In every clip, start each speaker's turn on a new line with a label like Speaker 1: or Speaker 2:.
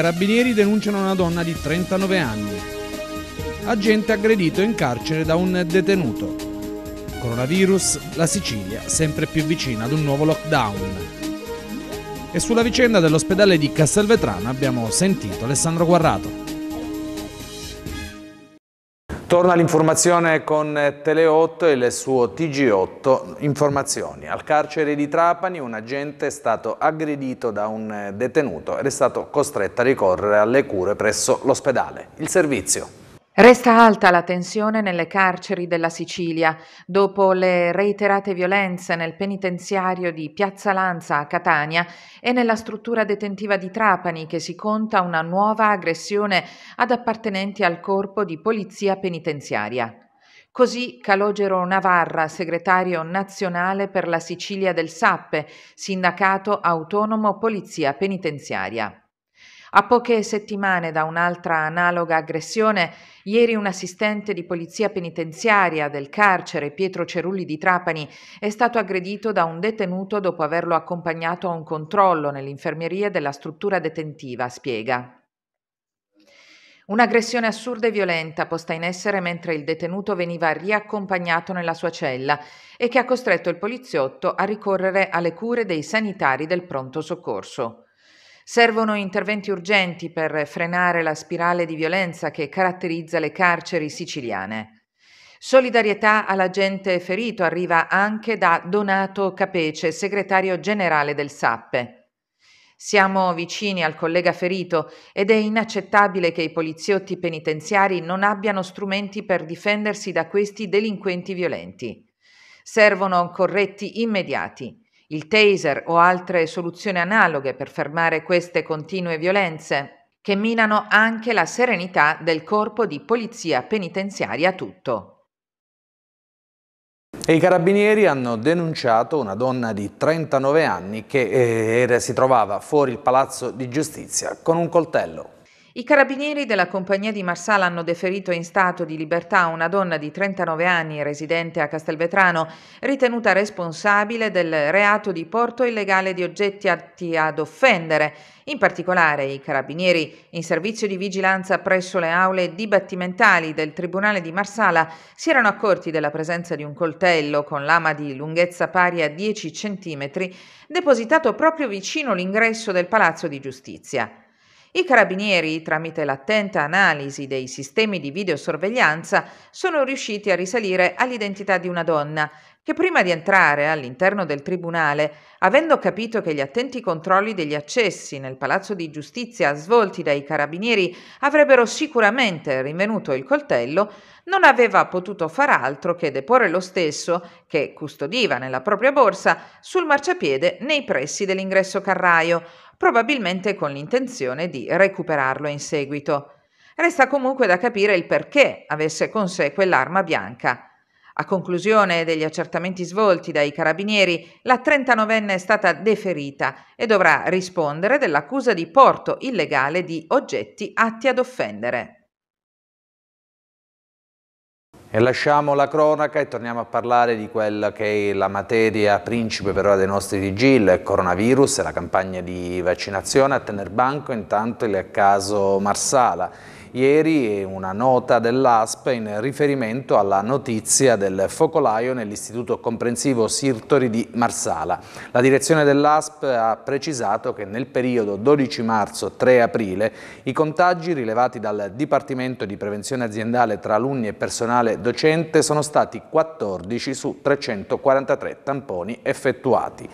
Speaker 1: carabinieri denunciano una donna di 39 anni. Agente aggredito in carcere da un detenuto. Coronavirus, la Sicilia sempre più vicina ad un nuovo lockdown. E sulla vicenda dell'ospedale di Castelvetrana abbiamo sentito Alessandro Guarrato. Torna l'informazione con eh, Tele8 e il suo TG8 Informazioni. Al carcere di Trapani un agente è stato aggredito da un eh, detenuto ed è stato costretto a ricorrere alle cure presso l'ospedale. Il servizio.
Speaker 2: Resta alta la tensione nelle carceri della Sicilia. Dopo le reiterate violenze nel penitenziario di Piazza Lanza a Catania e nella struttura detentiva di Trapani che si conta una nuova aggressione ad appartenenti al corpo di polizia penitenziaria. Così Calogero Navarra, segretario nazionale per la Sicilia del SAPPE, sindacato autonomo polizia penitenziaria. A poche settimane da un'altra analoga aggressione, ieri un assistente di polizia penitenziaria del carcere Pietro Cerulli di Trapani è stato aggredito da un detenuto dopo averlo accompagnato a un controllo nell'infermeria della struttura detentiva, spiega. Un'aggressione assurda e violenta posta in essere mentre il detenuto veniva riaccompagnato nella sua cella e che ha costretto il poliziotto a ricorrere alle cure dei sanitari del pronto soccorso. Servono interventi urgenti per frenare la spirale di violenza che caratterizza le carceri siciliane. Solidarietà all'agente ferito arriva anche da Donato Capece, segretario generale del SAPPE. Siamo vicini al collega ferito ed è inaccettabile che i poliziotti penitenziari non abbiano strumenti per difendersi da questi delinquenti violenti. Servono corretti immediati il taser o altre soluzioni analoghe per fermare queste continue violenze, che minano anche la serenità del corpo di polizia penitenziaria tutto.
Speaker 1: E I carabinieri hanno denunciato una donna di 39 anni che eh, si trovava fuori il palazzo di giustizia con un coltello.
Speaker 2: I carabinieri della compagnia di Marsala hanno deferito in stato di libertà una donna di 39 anni residente a Castelvetrano, ritenuta responsabile del reato di porto illegale di oggetti atti ad offendere. In particolare i carabinieri in servizio di vigilanza presso le aule dibattimentali del Tribunale di Marsala si erano accorti della presenza di un coltello con lama di lunghezza pari a 10 cm depositato proprio vicino l'ingresso del Palazzo di Giustizia. I carabinieri, tramite l'attenta analisi dei sistemi di videosorveglianza, sono riusciti a risalire all'identità di una donna che prima di entrare all'interno del tribunale, avendo capito che gli attenti controlli degli accessi nel palazzo di giustizia svolti dai carabinieri avrebbero sicuramente rinvenuto il coltello, non aveva potuto far altro che deporre lo stesso, che custodiva nella propria borsa, sul marciapiede nei pressi dell'ingresso carraio, probabilmente con l'intenzione di recuperarlo in seguito. Resta comunque da capire il perché avesse con sé quell'arma bianca. A conclusione degli accertamenti svolti dai carabinieri, la 39enne è stata deferita e dovrà rispondere dell'accusa di porto illegale di oggetti atti ad offendere.
Speaker 1: E lasciamo la cronaca e torniamo a parlare di quella che è la materia principe per ora dei nostri TG, il coronavirus e la campagna di vaccinazione. A tener banco intanto il caso Marsala Ieri una nota dell'ASP in riferimento alla notizia del focolaio nell'istituto comprensivo Sirtori di Marsala. La direzione dell'ASP ha precisato che nel periodo 12 marzo-3 aprile i contagi rilevati dal Dipartimento di Prevenzione Aziendale tra alunni e personale docente sono stati 14 su 343 tamponi effettuati.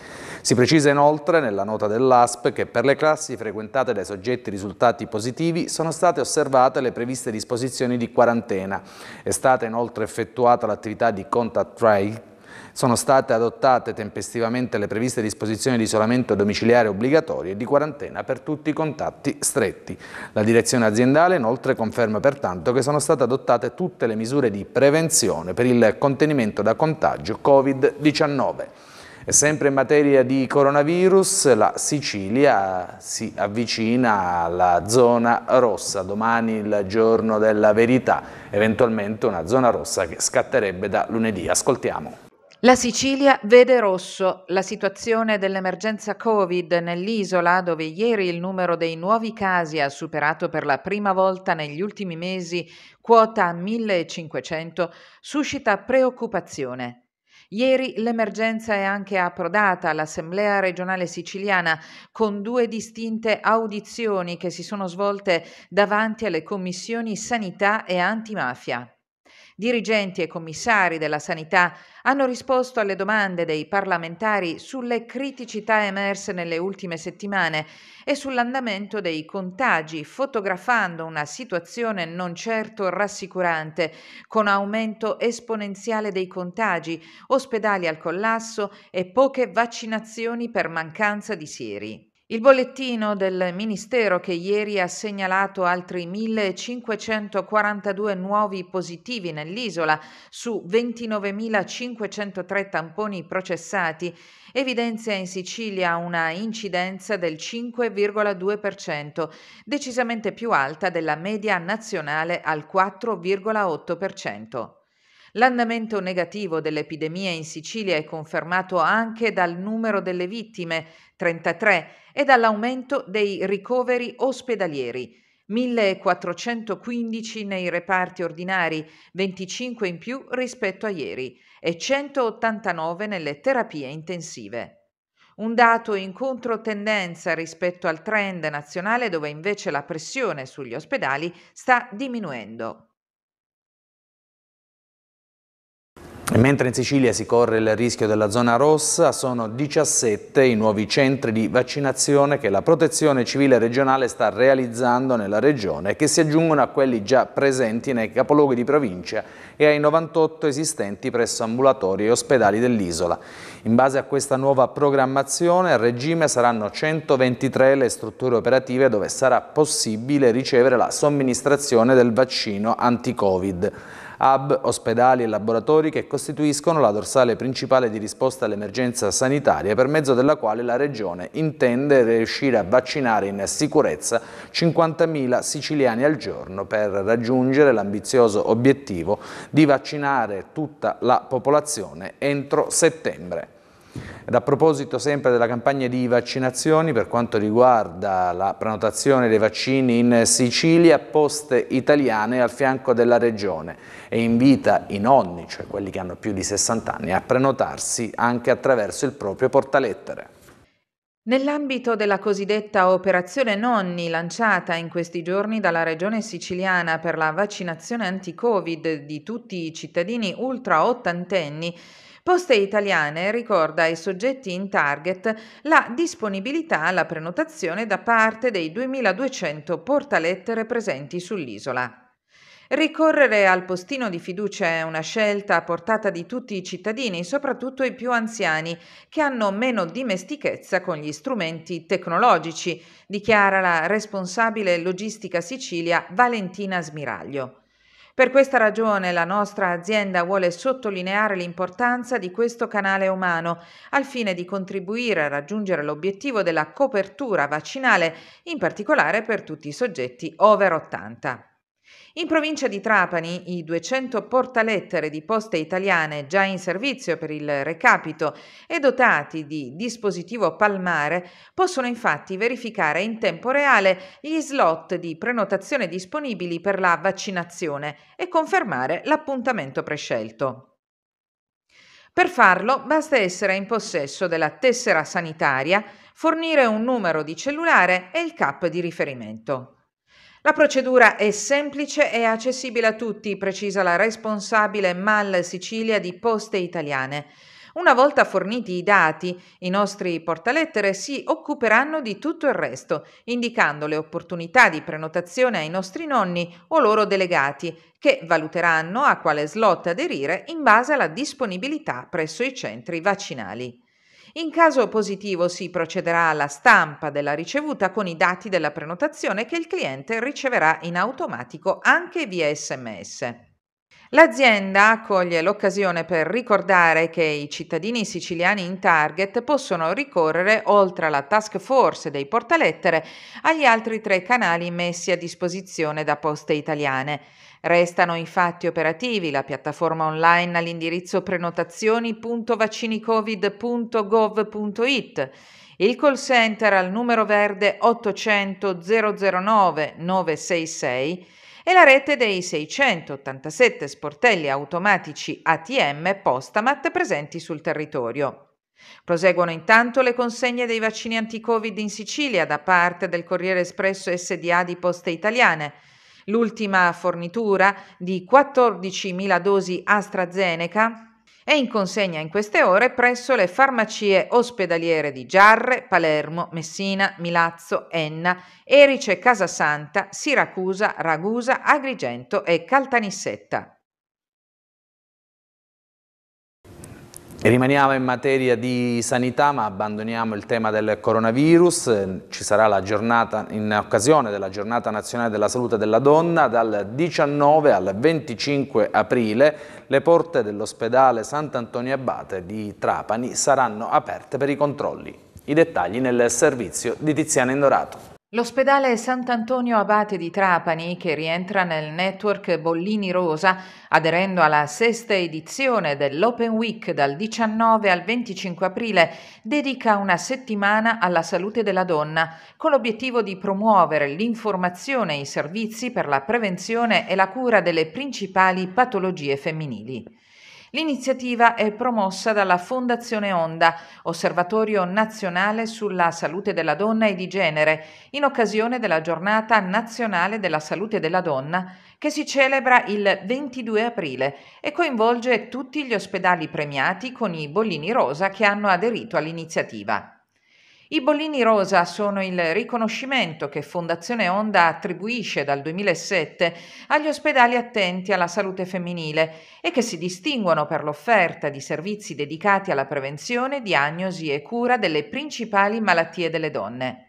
Speaker 1: Si precisa inoltre nella nota dell'ASP che per le classi frequentate dai soggetti risultati positivi sono state osservate le previste disposizioni di quarantena. È stata inoltre effettuata l'attività di contact trail sono state adottate tempestivamente le previste disposizioni di isolamento domiciliare obbligatorio e di quarantena per tutti i contatti stretti. La direzione aziendale inoltre conferma pertanto che sono state adottate tutte le misure di prevenzione per il contenimento da contagio Covid-19. E sempre in materia di coronavirus, la Sicilia si avvicina alla zona rossa, domani il giorno della verità, eventualmente una zona rossa che scatterebbe da lunedì. Ascoltiamo.
Speaker 2: La Sicilia vede rosso. La situazione dell'emergenza Covid nell'isola, dove ieri il numero dei nuovi casi ha superato per la prima volta negli ultimi mesi quota 1500, suscita preoccupazione. Ieri l'emergenza è anche approdata all'Assemblea regionale siciliana con due distinte audizioni che si sono svolte davanti alle commissioni sanità e antimafia dirigenti e commissari della sanità hanno risposto alle domande dei parlamentari sulle criticità emerse nelle ultime settimane e sull'andamento dei contagi, fotografando una situazione non certo rassicurante, con aumento esponenziale dei contagi, ospedali al collasso e poche vaccinazioni per mancanza di sieri. Il bollettino del Ministero che ieri ha segnalato altri 1.542 nuovi positivi nell'isola su 29.503 tamponi processati evidenzia in Sicilia una incidenza del 5,2%, decisamente più alta della media nazionale al 4,8%. L'andamento negativo dell'epidemia in Sicilia è confermato anche dal numero delle vittime, 33, e dall'aumento dei ricoveri ospedalieri. 1415 nei reparti ordinari, 25 in più rispetto a ieri e 189 nelle terapie intensive. Un dato in controtendenza rispetto al trend nazionale dove invece la pressione sugli ospedali sta diminuendo.
Speaker 1: Mentre in Sicilia si corre il rischio della zona rossa, sono 17 i nuovi centri di vaccinazione che la Protezione Civile regionale sta realizzando nella regione che si aggiungono a quelli già presenti nei capoluoghi di provincia e ai 98 esistenti presso ambulatori e ospedali dell'isola. In base a questa nuova programmazione, a regime saranno 123 le strutture operative dove sarà possibile ricevere la somministrazione del vaccino anti-Covid hub, ospedali e laboratori che costituiscono la dorsale principale di risposta all'emergenza sanitaria per mezzo della quale la Regione intende riuscire a vaccinare in sicurezza 50.000 siciliani al giorno per raggiungere l'ambizioso obiettivo di vaccinare tutta la popolazione entro settembre. Ed a proposito sempre della campagna di vaccinazioni, per quanto riguarda la prenotazione dei vaccini in Sicilia, poste italiane al fianco della regione e invita i nonni, cioè quelli che hanno più di 60 anni, a prenotarsi anche attraverso il proprio portalettere.
Speaker 2: Nell'ambito della cosiddetta operazione Nonni lanciata in questi giorni dalla Regione siciliana per la vaccinazione anti-Covid di tutti i cittadini ultra ottantenni, Poste Italiane ricorda ai soggetti in target la disponibilità alla prenotazione da parte dei 2200 portalettere presenti sull'isola. Ricorrere al postino di fiducia è una scelta a portata di tutti i cittadini, soprattutto i più anziani, che hanno meno dimestichezza con gli strumenti tecnologici, dichiara la responsabile logistica Sicilia Valentina Smiraglio. Per questa ragione la nostra azienda vuole sottolineare l'importanza di questo canale umano al fine di contribuire a raggiungere l'obiettivo della copertura vaccinale, in particolare per tutti i soggetti over 80. In provincia di Trapani i 200 portalettere di poste italiane già in servizio per il recapito e dotati di dispositivo palmare possono infatti verificare in tempo reale gli slot di prenotazione disponibili per la vaccinazione e confermare l'appuntamento prescelto. Per farlo basta essere in possesso della tessera sanitaria, fornire un numero di cellulare e il CAP di riferimento. La procedura è semplice e accessibile a tutti, precisa la responsabile Mal Sicilia di Poste Italiane. Una volta forniti i dati, i nostri portalettere si occuperanno di tutto il resto, indicando le opportunità di prenotazione ai nostri nonni o loro delegati, che valuteranno a quale slot aderire in base alla disponibilità presso i centri vaccinali. In caso positivo si procederà alla stampa della ricevuta con i dati della prenotazione che il cliente riceverà in automatico anche via sms. L'azienda accoglie l'occasione per ricordare che i cittadini siciliani in target possono ricorrere, oltre alla task force dei portalettere, agli altri tre canali messi a disposizione da poste italiane. Restano infatti operativi la piattaforma online all'indirizzo prenotazioni.vaccinicovid.gov.it, il call center al numero verde 800 009 966 e la rete dei 687 sportelli automatici ATM Postamat presenti sul territorio. Proseguono intanto le consegne dei vaccini anti-Covid in Sicilia da parte del Corriere Espresso SDA di Poste Italiane L'ultima fornitura di 14.000 dosi AstraZeneca è in consegna in queste ore presso le farmacie ospedaliere di Giarre, Palermo, Messina, Milazzo, Enna, Erice, Casasanta, Siracusa, Ragusa, Agrigento e Caltanissetta.
Speaker 1: Rimaniamo in materia di sanità ma abbandoniamo il tema del coronavirus, ci sarà la giornata in occasione della giornata nazionale della salute della donna dal 19 al 25 aprile le porte dell'ospedale Sant'Antonio Abate di Trapani saranno aperte per i controlli. I dettagli nel servizio di Tiziana Indorato.
Speaker 2: L'ospedale Sant'Antonio Abate di Trapani, che rientra nel network Bollini Rosa, aderendo alla sesta edizione dell'Open Week dal 19 al 25 aprile, dedica una settimana alla salute della donna, con l'obiettivo di promuovere l'informazione e i servizi per la prevenzione e la cura delle principali patologie femminili. L'iniziativa è promossa dalla Fondazione Onda, Osservatorio nazionale sulla salute della donna e di genere, in occasione della giornata nazionale della salute della donna, che si celebra il 22 aprile e coinvolge tutti gli ospedali premiati con i bollini rosa che hanno aderito all'iniziativa. I bollini rosa sono il riconoscimento che Fondazione Onda attribuisce dal 2007 agli ospedali attenti alla salute femminile e che si distinguono per l'offerta di servizi dedicati alla prevenzione, diagnosi e cura delle principali malattie delle donne.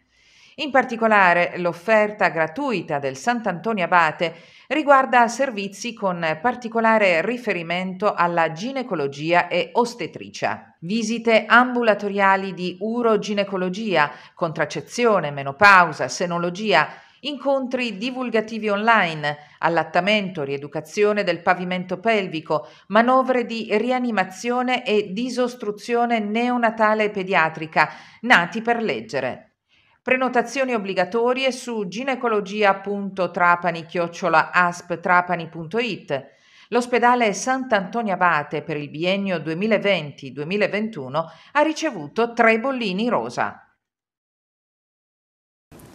Speaker 2: In particolare l'offerta gratuita del Sant'Antonio Abate riguarda servizi con particolare riferimento alla ginecologia e ostetricia. Visite ambulatoriali di uroginecologia, contraccezione, menopausa, senologia, incontri divulgativi online, allattamento, rieducazione del pavimento pelvico, manovre di rianimazione e disostruzione neonatale pediatrica, nati per leggere. Prenotazioni obbligatorie su ginecologia.trapani-asp-trapani.it. L'ospedale Sant'Antonio Abate per il biennio 2020-2021 ha ricevuto tre bollini rosa.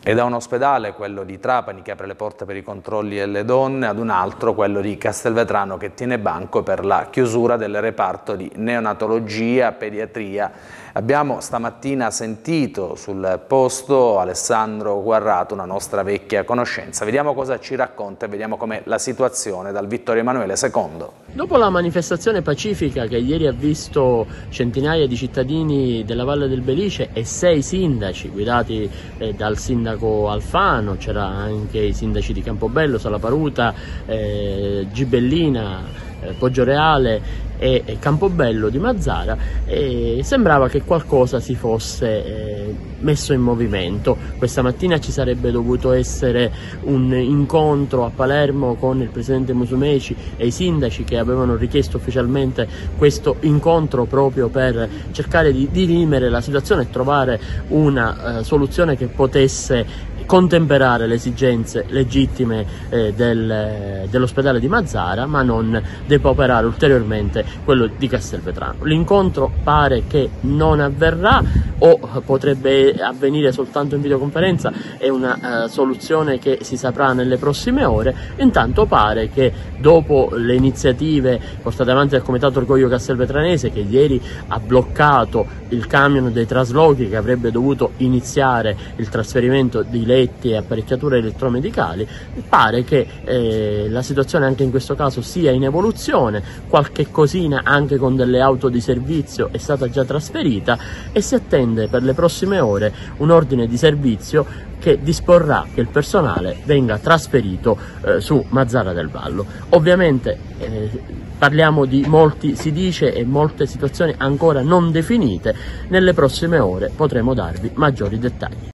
Speaker 1: E da un ospedale, quello di Trapani, che apre le porte per i controlli delle donne, ad un altro, quello di Castelvetrano, che tiene banco per la chiusura del reparto di neonatologia, pediatria Abbiamo stamattina sentito sul posto Alessandro Guarrato, una nostra vecchia conoscenza. Vediamo cosa ci racconta e vediamo com'è la situazione dal Vittorio Emanuele II.
Speaker 3: Dopo la manifestazione pacifica che ieri ha visto centinaia di cittadini della Valle del Belice e sei sindaci guidati eh, dal sindaco Alfano, c'erano anche i sindaci di Campobello, Salaparuta, eh, Gibellina, eh, Poggioreale e Campobello di Mazzara e sembrava che qualcosa si fosse eh, messo in movimento. Questa mattina ci sarebbe dovuto essere un incontro a Palermo con il presidente Musumeci e i sindaci che avevano richiesto ufficialmente questo incontro proprio per cercare di dirimere la situazione e trovare una eh, soluzione che potesse contemperare le esigenze legittime eh, del, dell'ospedale di Mazzara ma non depauperare ulteriormente quello di Castelvetrano. L'incontro pare che non avverrà o potrebbe avvenire soltanto in videoconferenza, è una uh, soluzione che si saprà nelle prossime ore, intanto pare che dopo le iniziative portate avanti dal Comitato Orgoglio Castelvetranese che ieri ha bloccato il camion dei traslochi che avrebbe dovuto iniziare il trasferimento di letti e apparecchiature elettromedicali, pare che eh, la situazione anche in questo caso sia in evoluzione, qualche cosina anche con delle auto di servizio è stata già trasferita e si attende per le prossime ore un ordine di servizio che disporrà che il personale venga trasferito eh, su Mazzara del Vallo. Ovviamente eh, parliamo di molti si dice e molte situazioni ancora non definite, nelle prossime ore potremo darvi maggiori dettagli.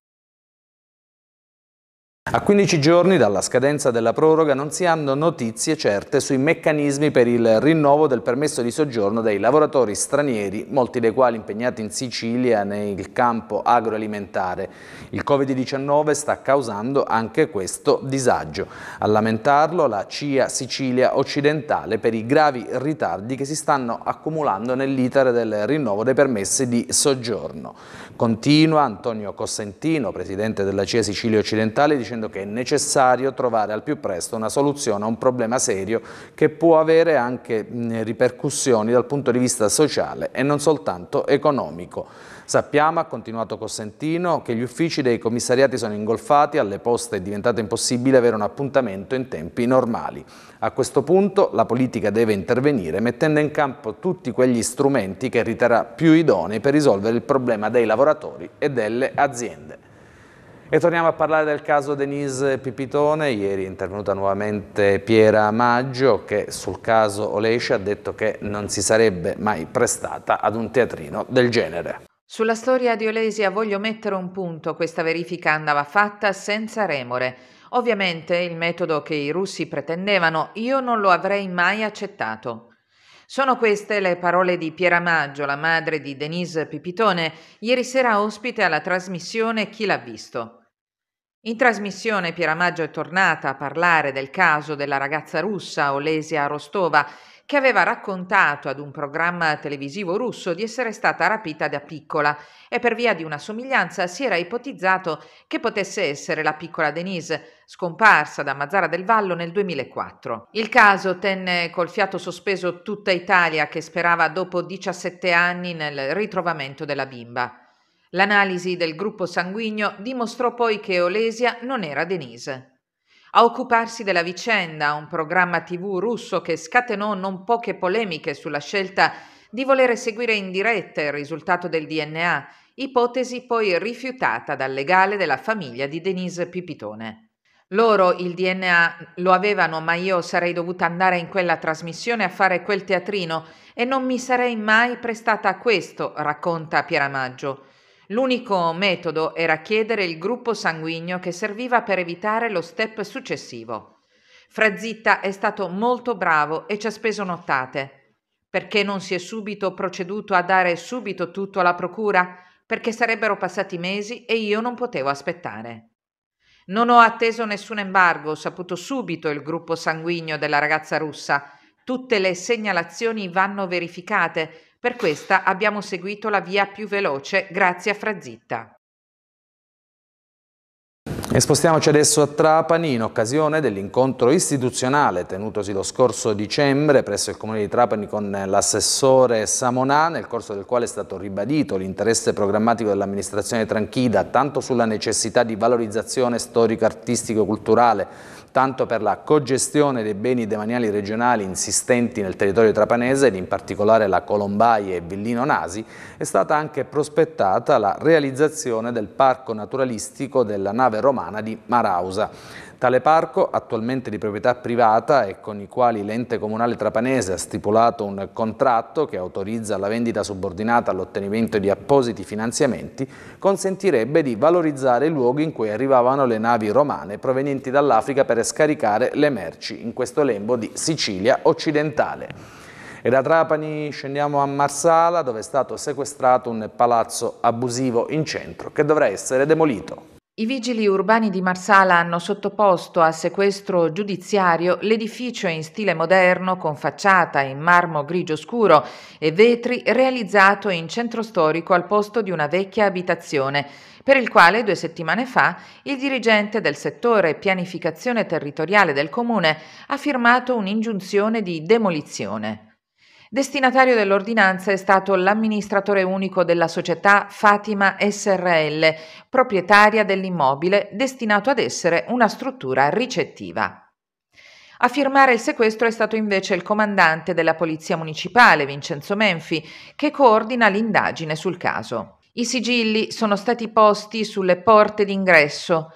Speaker 1: A 15 giorni dalla scadenza della proroga non si hanno notizie certe sui meccanismi per il rinnovo del permesso di soggiorno dei lavoratori stranieri, molti dei quali impegnati in Sicilia nel campo agroalimentare. Il Covid-19 sta causando anche questo disagio. A lamentarlo la CIA Sicilia Occidentale per i gravi ritardi che si stanno accumulando nell'itere del rinnovo dei permessi di soggiorno. Continua Antonio Cosentino, presidente della CIA Sicilia Occidentale, dicendo che è necessario trovare al più presto una soluzione a un problema serio che può avere anche ripercussioni dal punto di vista sociale e non soltanto economico. Sappiamo, ha continuato Cosentino, che gli uffici dei commissariati sono ingolfati, alle poste è diventato impossibile avere un appuntamento in tempi normali. A questo punto la politica deve intervenire mettendo in campo tutti quegli strumenti che riterrà più idonei per risolvere il problema dei lavoratori e delle aziende. E torniamo a parlare del caso Denise Pipitone, ieri è intervenuta nuovamente Piera Maggio che sul caso Olesce ha detto che non si sarebbe mai prestata ad un teatrino del genere.
Speaker 2: Sulla storia di Olesia voglio mettere un punto, questa verifica andava fatta senza remore. Ovviamente il metodo che i russi pretendevano io non lo avrei mai accettato. Sono queste le parole di Piera Maggio, la madre di Denise Pipitone, ieri sera ospite alla trasmissione Chi l'ha visto. In trasmissione Piera Maggio è tornata a parlare del caso della ragazza russa Olesia Rostova che aveva raccontato ad un programma televisivo russo di essere stata rapita da piccola e per via di una somiglianza si era ipotizzato che potesse essere la piccola Denise, scomparsa da Mazzara del Vallo nel 2004. Il caso tenne col fiato sospeso tutta Italia che sperava dopo 17 anni nel ritrovamento della bimba. L'analisi del gruppo sanguigno dimostrò poi che Olesia non era Denise a occuparsi della vicenda, un programma tv russo che scatenò non poche polemiche sulla scelta di volere seguire in diretta il risultato del DNA, ipotesi poi rifiutata dal legale della famiglia di Denise Pipitone. Loro il DNA lo avevano, ma io sarei dovuta andare in quella trasmissione a fare quel teatrino e non mi sarei mai prestata a questo, racconta Pieramaggio. L'unico metodo era chiedere il gruppo sanguigno che serviva per evitare lo step successivo. Frazzitta è stato molto bravo e ci ha speso nottate. Perché non si è subito proceduto a dare subito tutto alla procura? Perché sarebbero passati mesi e io non potevo aspettare. Non ho atteso nessun embargo, ho saputo subito il gruppo sanguigno della ragazza russa. Tutte le segnalazioni vanno verificate per questa abbiamo seguito la via più veloce grazie a Frazitta.
Speaker 1: E spostiamoci adesso a Trapani in occasione dell'incontro istituzionale tenutosi lo scorso dicembre presso il Comune di Trapani con l'assessore Samonà, nel corso del quale è stato ribadito l'interesse programmatico dell'amministrazione tranchida tanto sulla necessità di valorizzazione storico-artistico-culturale tanto per la cogestione dei beni demaniali regionali insistenti nel territorio trapanese ed in particolare la Colombaia e Villino Nasi, è stata anche prospettata la realizzazione del parco naturalistico della nave romana di Marausa. Tale parco, attualmente di proprietà privata e con i quali l'ente comunale trapanese ha stipulato un contratto che autorizza la vendita subordinata all'ottenimento di appositi finanziamenti, consentirebbe di valorizzare i luoghi in cui arrivavano le navi romane provenienti dall'Africa per scaricare le merci in questo lembo di Sicilia occidentale. E da Trapani scendiamo a Marsala dove è stato sequestrato un palazzo abusivo in centro che dovrà essere demolito.
Speaker 2: I vigili urbani di Marsala hanno sottoposto a sequestro giudiziario l'edificio in stile moderno con facciata in marmo grigio scuro e vetri realizzato in centro storico al posto di una vecchia abitazione, per il quale due settimane fa il dirigente del settore pianificazione territoriale del comune ha firmato un'ingiunzione di demolizione. Destinatario dell'ordinanza è stato l'amministratore unico della società Fatima SRL, proprietaria dell'immobile destinato ad essere una struttura ricettiva. A firmare il sequestro è stato invece il comandante della Polizia Municipale, Vincenzo Menfi, che coordina l'indagine sul caso. I sigilli sono stati posti sulle porte d'ingresso,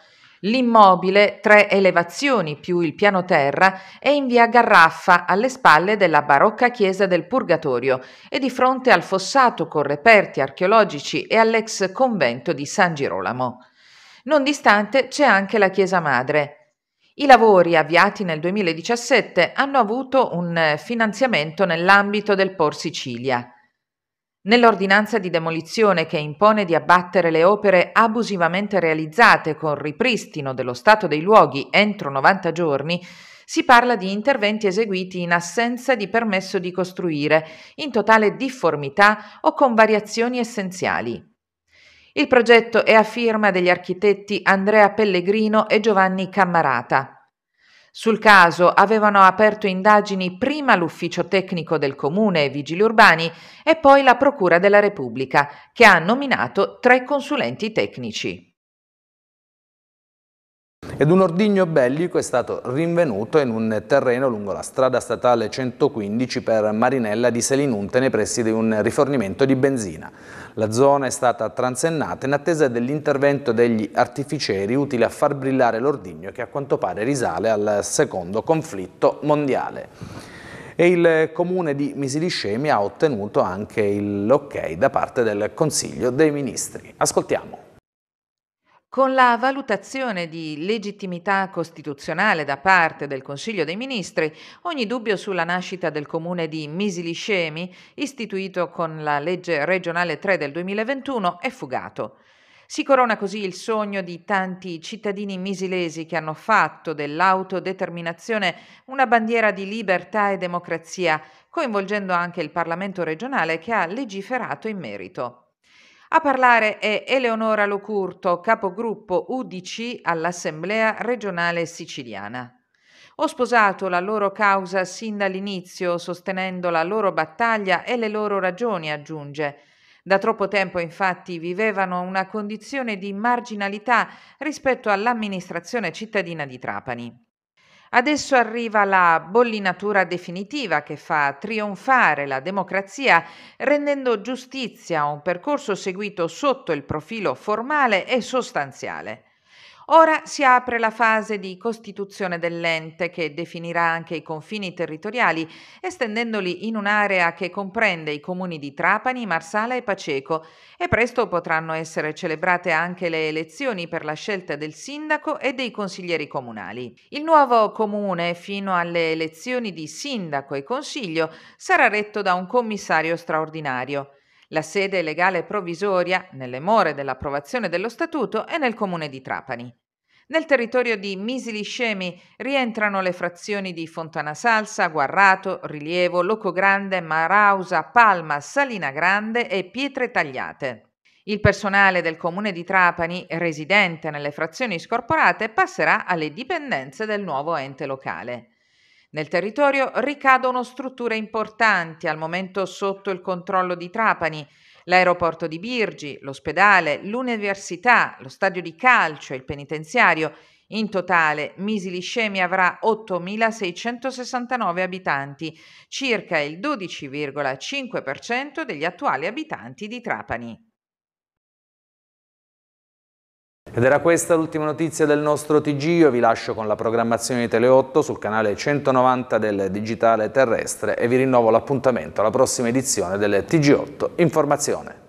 Speaker 2: L'immobile, tre elevazioni più il piano terra, è in via Garraffa, alle spalle della barocca chiesa del Purgatorio e di fronte al fossato con reperti archeologici e all'ex convento di San Girolamo. Non distante c'è anche la chiesa madre. I lavori avviati nel 2017 hanno avuto un eh, finanziamento nell'ambito del Por Sicilia. Nell'ordinanza di demolizione che impone di abbattere le opere abusivamente realizzate con ripristino dello stato dei luoghi entro 90 giorni, si parla di interventi eseguiti in assenza di permesso di costruire, in totale difformità o con variazioni essenziali. Il progetto è a firma degli architetti Andrea Pellegrino e Giovanni Cammarata. Sul caso avevano aperto indagini prima l'ufficio tecnico del comune e vigili urbani e poi la Procura della Repubblica, che ha nominato tre consulenti tecnici.
Speaker 1: Ed un ordigno bellico è stato rinvenuto in un terreno lungo la strada statale 115 per Marinella di Selinunte nei pressi di un rifornimento di benzina. La zona è stata transennata in attesa dell'intervento degli artificieri utili a far brillare l'ordigno che a quanto pare risale al secondo conflitto mondiale e il comune di Misiliscemi ha ottenuto anche l'ok ok da parte del Consiglio dei Ministri. Ascoltiamo
Speaker 2: con la valutazione di legittimità costituzionale da parte del Consiglio dei Ministri, ogni dubbio sulla nascita del comune di Misiliscemi, istituito con la legge regionale 3 del 2021, è fugato. Si corona così il sogno di tanti cittadini misilesi che hanno fatto dell'autodeterminazione una bandiera di libertà e democrazia, coinvolgendo anche il Parlamento regionale che ha legiferato in merito. A parlare è Eleonora Locurto, capogruppo UDC all'Assemblea regionale siciliana. Ho sposato la loro causa sin dall'inizio, sostenendo la loro battaglia e le loro ragioni, aggiunge. Da troppo tempo infatti vivevano una condizione di marginalità rispetto all'amministrazione cittadina di Trapani. Adesso arriva la bollinatura definitiva che fa trionfare la democrazia rendendo giustizia a un percorso seguito sotto il profilo formale e sostanziale. Ora si apre la fase di costituzione dell'ente che definirà anche i confini territoriali, estendendoli in un'area che comprende i comuni di Trapani, Marsala e Paceco e presto potranno essere celebrate anche le elezioni per la scelta del sindaco e dei consiglieri comunali. Il nuovo comune fino alle elezioni di sindaco e consiglio sarà retto da un commissario straordinario. La sede legale provvisoria, nelle more dell'approvazione dello statuto, è nel comune di Trapani. Nel territorio di Misili Scemi rientrano le frazioni di Fontana Salsa, Guarrato, Rilievo, Locogrande, Marausa, Palma, Salina Grande e Pietre Tagliate. Il personale del comune di Trapani, residente nelle frazioni scorporate, passerà alle dipendenze del nuovo ente locale. Nel territorio ricadono strutture importanti al momento sotto il controllo di Trapani, l'aeroporto di Birgi, l'ospedale, l'università, lo stadio di calcio, e il penitenziario. In totale Misiliscemi avrà 8.669 abitanti, circa il 12,5% degli attuali abitanti di Trapani.
Speaker 1: Ed era questa l'ultima notizia del nostro TG, io vi lascio con la programmazione di Tele8 sul canale 190 del Digitale Terrestre e vi rinnovo l'appuntamento alla prossima edizione del TG8 Informazione.